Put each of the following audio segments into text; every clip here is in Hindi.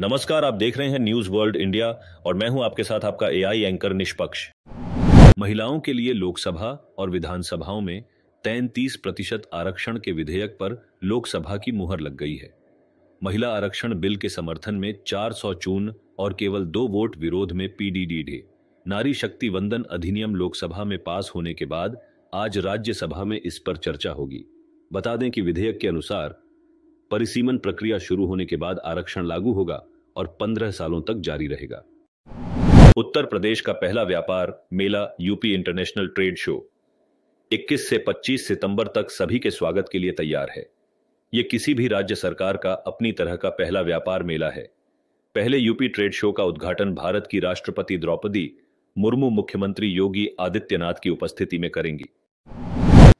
नमस्कार आप देख रहे हैं न्यूज वर्ल्ड इंडिया और मैं हूं आपके साथ आपका एआई एंकर निष्पक्ष महिलाओं के लिए लोकसभा और विधानसभाओं में तैंतीस प्रतिशत आरक्षण के विधेयक पर लोकसभा की मुहर लग गई है महिला आरक्षण बिल के समर्थन में चार चून और केवल दो वोट विरोध में ढे नारी शक्ति वंदन अधिनियम लोकसभा में पास होने के बाद आज राज्यसभा में इस पर चर्चा होगी बता दें कि विधेयक के अनुसार परिसीमन प्रक्रिया शुरू होने के बाद आरक्षण लागू होगा और पंद्रह सालों तक जारी रहेगा उत्तर प्रदेश का पहला व्यापार मेला यूपी इंटरनेशनल ट्रेड शो 21 से 25 सितंबर तक सभी के स्वागत के लिए तैयार है यह किसी भी राज्य सरकार का अपनी तरह का पहला व्यापार मेला है पहले यूपी ट्रेड शो का उद्घाटन भारत की राष्ट्रपति द्रौपदी मुर्मू मुख्यमंत्री योगी आदित्यनाथ की उपस्थिति में करेंगी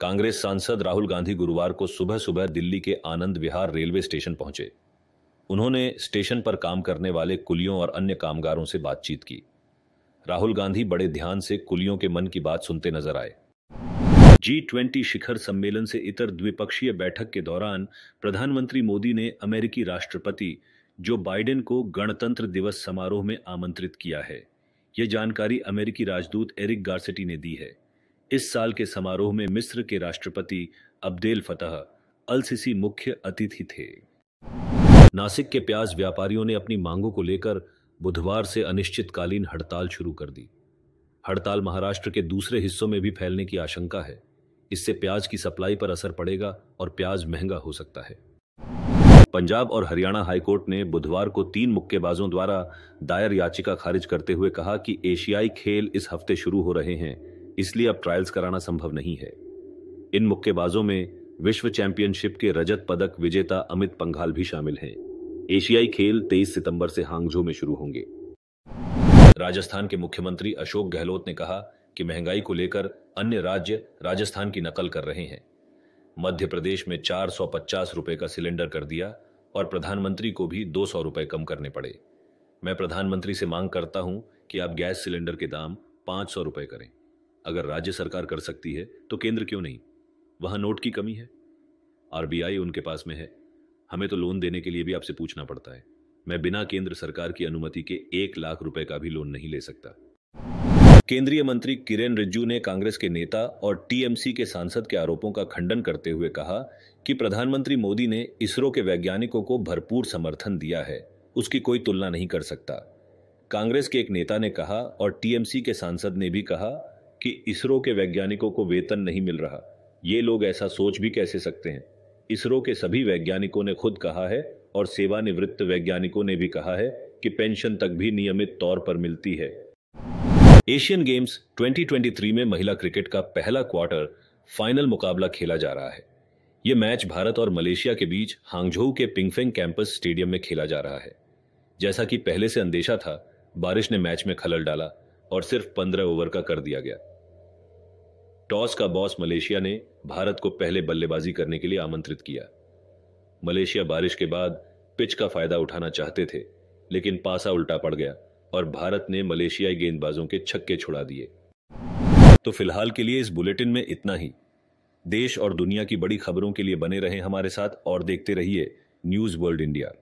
कांग्रेस सांसद राहुल गांधी गुरुवार को सुबह सुबह दिल्ली के आनंद विहार रेलवे स्टेशन पहुंचे उन्होंने स्टेशन पर काम करने वाले कुलियों और अन्य कामगारों से बातचीत की राहुल गांधी बड़े ध्यान से कुलियों के मन की बात सुनते नजर आए जी ट्वेंटी शिखर सम्मेलन से इतर द्विपक्षीय बैठक के दौरान प्रधानमंत्री मोदी ने अमेरिकी राष्ट्रपति जो बाइडेन को गणतंत्र दिवस समारोह में आमंत्रित किया है यह जानकारी अमेरिकी राजदूत एरिक गार्सिटी ने दी है इस साल के समारोह में मिस्र के राष्ट्रपति अब्देल फतह अल सिसी मुख्य अतिथि थे नासिक के प्याज व्यापारियों ने अपनी मांगों को लेकर बुधवार से अनिश्चितकालीन हड़ताल शुरू कर दी हड़ताल महाराष्ट्र के दूसरे हिस्सों में भी फैलने की आशंका है इससे प्याज की सप्लाई पर असर पड़ेगा और प्याज महंगा हो सकता है पंजाब और हरियाणा हाईकोर्ट ने बुधवार को तीन मुक्केबाजों द्वारा दायर याचिका खारिज करते हुए कहा कि एशियाई खेल इस हफ्ते शुरू हो रहे हैं इसलिए अब ट्रायल्स कराना संभव नहीं है इन मुक्केबाजों में विश्व चैंपियनशिप के रजत पदक विजेता अमित पंघाल भी शामिल हैं एशियाई खेल 23 सितंबर से हांगझो में शुरू होंगे राजस्थान के मुख्यमंत्री अशोक गहलोत ने कहा कि महंगाई को लेकर अन्य राज्य राजस्थान की नकल कर रहे हैं मध्य प्रदेश में 450 रुपए का सिलेंडर कर दिया और प्रधानमंत्री को भी 200 रुपए कम करने पड़े मैं प्रधानमंत्री से मांग करता हूं कि आप गैस सिलेंडर के दाम 500 रुपए करें अगर राज्य सरकार कर सकती है तो केंद्र क्यों नहीं वहां नोट की कमी है आरबीआई उनके पास में है हमें तो लोन देने के लिए भी आपसे पूछना पड़ता है मैं बिना केंद्र सरकार की अनुमति के एक लाख रुपए का भी लोन नहीं ले सकता केंद्रीय मंत्री किरेन रिज्जू ने कांग्रेस के नेता और टीएमसी के सांसद के आरोपों का खंडन करते हुए कहा कि प्रधानमंत्री मोदी ने इसरो के वैज्ञानिकों को भरपूर समर्थन दिया है उसकी कोई तुलना नहीं कर सकता कांग्रेस के एक नेता ने कहा और टीएमसी के सांसद ने भी कहा कि इसरो के वैज्ञानिकों को वेतन नहीं मिल रहा ये लोग ऐसा सोच भी कैसे सकते हैं इसरो के सभी वैज्ञानिकों ने खुद कहा है और सेवानिवृत्त वैज्ञानिकों ने भी कहा है कि पेंशन तक भी नियमित तौर पर मिलती है एशियन गेम्स 2023 में महिला क्रिकेट का पहला क्वार्टर फाइनल मुकाबला खेला जा रहा है यह मैच भारत और मलेशिया के बीच हांगझो के पिंगफेंग कैंपस स्टेडियम में खेला जा रहा है जैसा कि पहले से अंदेशा था बारिश ने मैच में खलल डाला और सिर्फ पंद्रह ओवर का कर दिया गया टॉस का बॉस मलेशिया ने भारत को पहले बल्लेबाजी करने के लिए आमंत्रित किया मलेशिया बारिश के बाद पिच का फायदा उठाना चाहते थे लेकिन पासा उल्टा पड़ गया और भारत ने मलेशियाई गेंदबाजों के छक्के छुड़ा दिए तो फिलहाल के लिए इस बुलेटिन में इतना ही देश और दुनिया की बड़ी खबरों के लिए बने रहें हमारे साथ और देखते रहिए न्यूज़ वर्ल्ड इंडिया